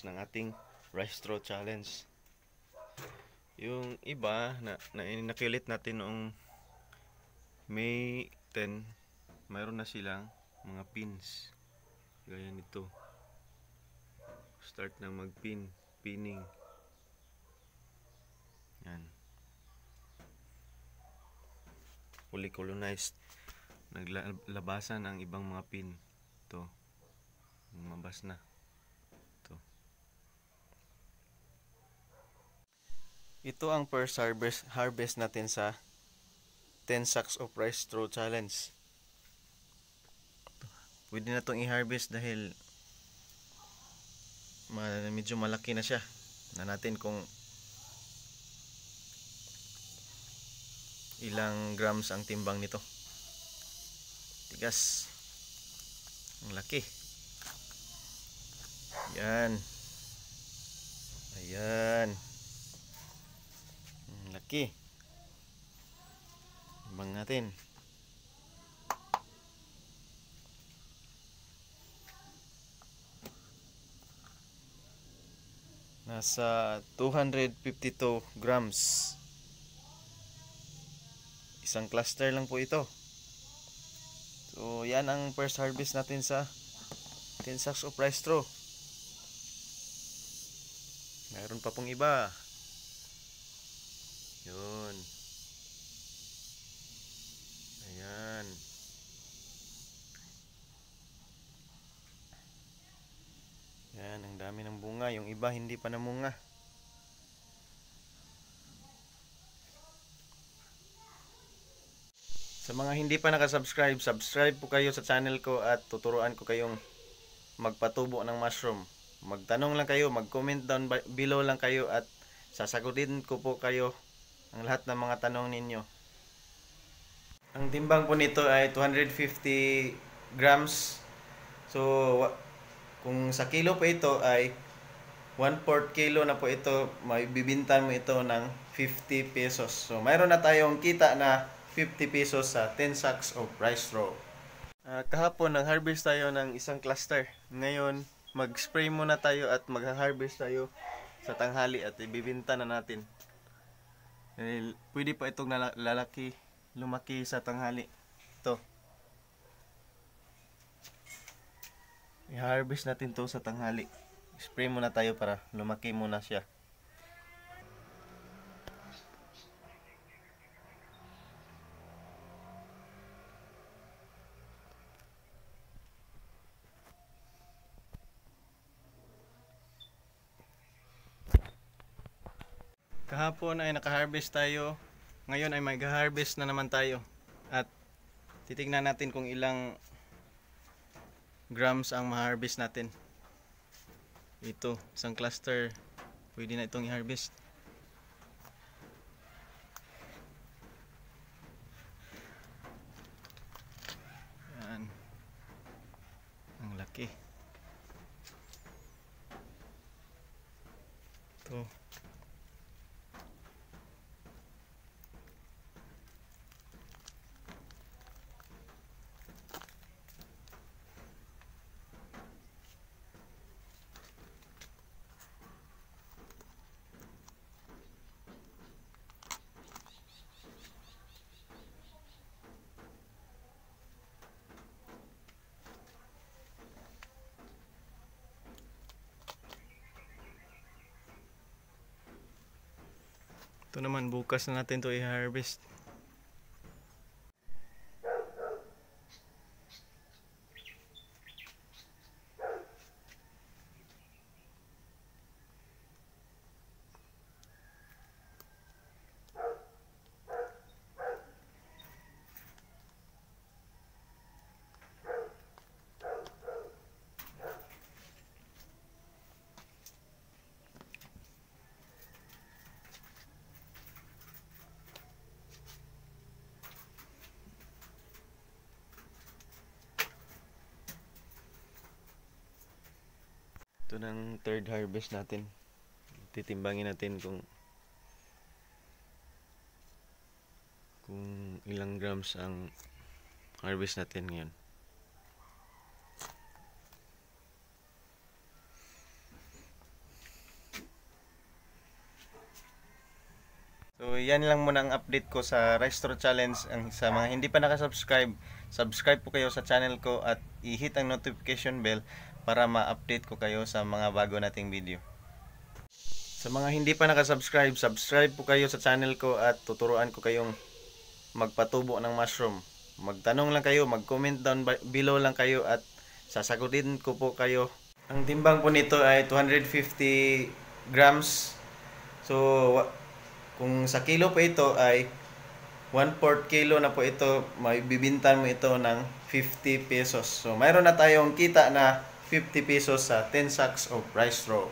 natapos ng ating rice straw challenge yung iba na, na inakilit natin noong May 10 mayroon na silang mga pins gaya nito start mag pin pinning yan fully colonized naglabasan ang ibang mga pin to lumabas na Ito ang first harvest, harvest natin sa 10 sacks of rice straw challenge. Pwede na itong i-harvest dahil medyo malaki na siya. Na natin kung ilang grams ang timbang nito. Tigas. Ang laki. Yan. Ayan. Ayan. Okay. abang natin nasa 252 grams isang cluster lang po ito so yan ang first harvest natin sa 10 sacks of rice straw meron pa pong iba yun. Ayan. Yan, ang dami ng bunga. Yung iba hindi pa namunga. Sa mga hindi pa nakasubscribe, subscribe po kayo sa channel ko at tuturuan ko kayong magpatubo ng mushroom. Magtanong lang kayo, mag-comment down below lang kayo at sasagutin ko po kayo ang lahat ng mga tanong ninyo. Ang timbang po nito ay 250 grams. So, kung sa kilo po ito ay 1-4 kilo na po ito, may maibibintan mo ito ng 50 pesos. So, mayroon na tayong kita na 50 pesos sa 10 sacks of rice row. Uh, ah, kahapon, nag-harvest tayo ng isang cluster. Ngayon, mag-spray muna tayo at mag-harvest tayo sa tanghali at ibibinta na natin. Dahil eh, pwede pa itong lalaki lumaki sa tanghali. Ito. I-harvest natin to sa tanghali. Spray muna tayo para lumaki muna siya. Kahapon ay naka-harvest tayo. Ngayon ay mag-harvest na naman tayo. At titingnan natin kung ilang grams ang ma-harvest natin. Ito, isang cluster. Pwede na itong i-harvest. Ito naman, bukas na natin to i-harvest. Ito ng third harvest natin. Titimbangin natin kung kung ilang grams ang harvest natin ngayon. So yan lang muna ang update ko sa Restro Challenge. Ang sa mga hindi pa nakasubscribe, subscribe po kayo sa channel ko at i-hit ang notification bell para ma-update ko kayo sa mga bago nating video. Sa mga hindi pa nakasubscribe, subscribe po kayo sa channel ko at tuturuan ko kayong magpatubo ng mushroom. Magtanong lang kayo, mag-comment down below lang kayo at sasagutin ko po kayo. Ang timbang po nito ay 250 grams. So, kung sa kilo po ito ay 1/4 kilo na po ito, may maibibintan mo ito ng 50 pesos. So, mayroon na tayong kita na 50 pesos sa 10 sacks of rice straw.